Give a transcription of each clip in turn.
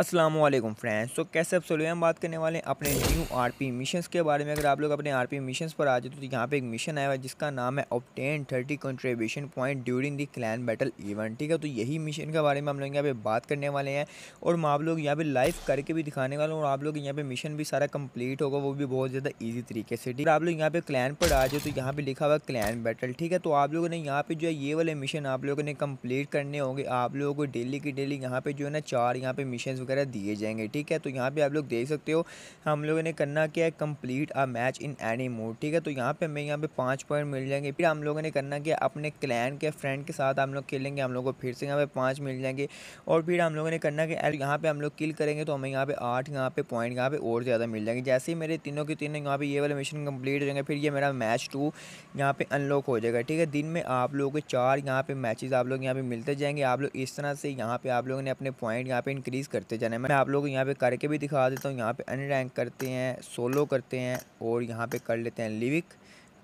Aslam friends तो कैसे आप सोलह हम बात करने वाले हैं अपने न्यू आरपी मिशंस के बारे में अगर आप लोग अपने आरपी मिशंस पर आ जाए तो यहाँ पे एक मिशन आया हुआ है जिसका नाम है obtain thirty contribution point during the clan battle event ठीक है तो यही मिशन के बारे में हम लोग यहाँ पे बात करने वाले हैं और हम आप लोग यहाँ पे लाइव करके भी दिखाने वाले हूँ और आप लोग यहाँ पे मिशन भी सारा कम्प्लीट होगा वो भी बहुत ज़्यादा ईजी तरीके से ठीक है आप लोग यहाँ पे क्लैन पर आ जाए तो यहाँ पे लिखा हुआ क्लैन बैटल ठीक है तो आप लोगों ने यहाँ पे जो है ये वाले मिशन आप लोगों ने कम्प्लीट करने होंगे आप लोगों को डेली की डेली यहाँ पे जो है ना चार यहाँ पे मिशन वगैरह दिए जाएंगे ठीक है तो यहाँ पे आप लोग देख सकते हो हम लोगों ने करना क्या है complete a match in any mode ठीक है तो यहाँ पे हमें यहाँ पे पाँच पॉइंट मिल जाएंगे फिर हम लोगों ने करना क्या अपने क्लैन के फ्रेंड के साथ हम लोग खेलेंगे हम लोग को फिर से यहाँ पे पाँच मिल जाएंगे और फिर हम लोगों ने करना कि यहाँ पे हम लोग किल करेंगे तो हमें यहाँ पे आठ यहाँ पे पॉइंट यहाँ पे और ज़्यादा मिल जाएंगे जैसे ही मेरे तीनों के तीनों यहाँ पे ये वाला मिशन कंप्लीट हो जाएंगे फिर ये मेरा मैच टू यहाँ पे अनलॉक हो जाएगा ठीक है दिन में आप लोगों के चार यहाँ पे मैचेस आप लोग यहाँ पे मिलते जाएंगे आप लोग इस तरह से यहाँ पे आप लोगों ने अपने पॉइंट यहाँ पे इंक्रीज़ करते जाना है मैं आप लोगों को यहाँ पे करके भी दिखा देता हूँ यहाँ पे अन रैंक करते हैं सोलो करते हैं और यहाँ पे कर लेते हैं लिविक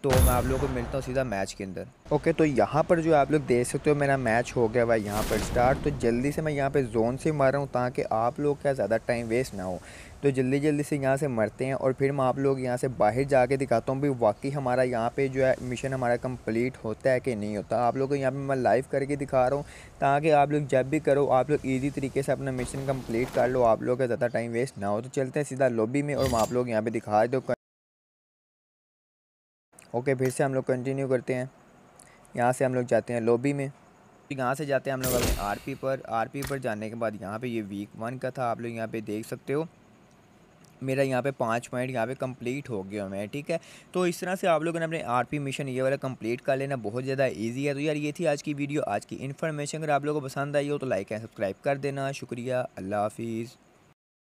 तो मैं आप लोगों को मिलता हूँ सीधा मैच के अंदर ओके तो यहाँ पर जो आप लोग देख सकते हो मेरा मैच हो गया भाई यहाँ पर स्टार्ट तो जल्दी से मैं यहाँ पर जोन से मार रहा हूँ ताकि आप लोग का ज़्यादा टाइम वेस्ट ना हो तो जल्दी जल्दी से यहाँ से मरते हैं और फिर मैं आप लोग यहाँ से बाहर जाके दिखाता हूँ भी वाकई हमारा यहाँ पे जो है मिशन हमारा कंप्लीट होता है कि नहीं होता आप लोगों को यहाँ पे मैं लाइव करके दिखा रहा हूँ ताकि आप लोग जब भी करो आप लोग इजी तरीके से अपना मिशन कंप्लीट कर लो आप लोग का ज़्यादा टाइम वेस्ट ना हो तो चलते हैं सीधा लॉबी में और मैं आप लोग यहाँ पर दिखा दो ओके फिर से हम लोग कंटिन्यू करते हैं यहाँ से हम लोग जाते हैं लॉबी में यहाँ से जाते हैं हम लोग अपने आर पर आर पर जाने के बाद यहाँ पर ये वीक वन का था आप लोग यहाँ पर देख सकते हो मेरा यहाँ पे पाँच पॉइंट यहाँ पे कंप्लीट हो गया मैं ठीक है तो इस तरह से आप लोगों ने अपने आरपी मिशन ये वाला कंप्लीट कर लेना बहुत ज़्यादा इजी है तो यार ये थी आज की वीडियो आज की इन्फॉर्मेशन अगर आप लोगों को पसंद आई हो तो लाइक एंड सब्सक्राइब कर देना शुक्रिया अल्लाह हाफिज़